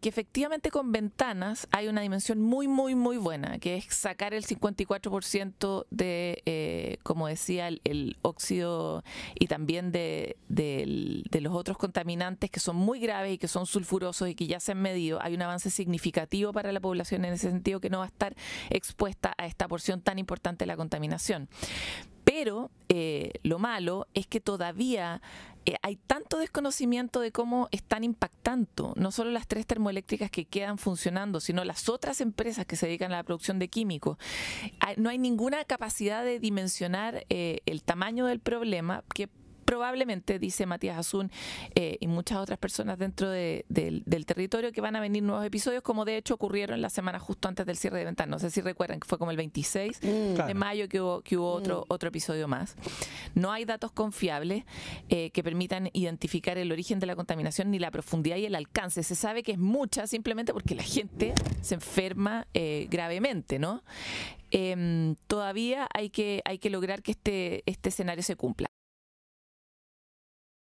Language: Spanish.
que efectivamente con ventanas hay una dimensión muy, muy, muy buena, que es sacar el 54% de, eh, como decía, el, óxido y también de, los otros contaminantes que son muy graves y que son sulfurosos y que ya se han medido. Hay un avance significativo para la población en ese sentido que no va a estar expuesta a esta porción tan importante de la contaminación. Pero eh, lo malo es que todavía eh, hay tanto desconocimiento de cómo están impactando no solo las tres termoeléctricas que quedan funcionando, sino las otras empresas que se dedican a la producción de químicos. Ah, no hay ninguna capacidad de dimensionar eh, el tamaño del problema que probablemente, dice Matías Azun eh, y muchas otras personas dentro del territorio, que van a venir nuevos episodios, como de hecho ocurrieron la semana justo antes del cierre de ventanas. No sé si recuerdan que fue como el 26 mm. de mayo que hubo, que hubo mm. otro, otro episodio más. No hay datos confiables eh, que permitan identificar el origen de la contaminación ni la profundidad y el alcance. Se sabe que es mucha simplemente porque la gente se enferma eh, gravemente, ¿no? Em, todavía hay que, hay que lograr que este, este escenario se cumpla.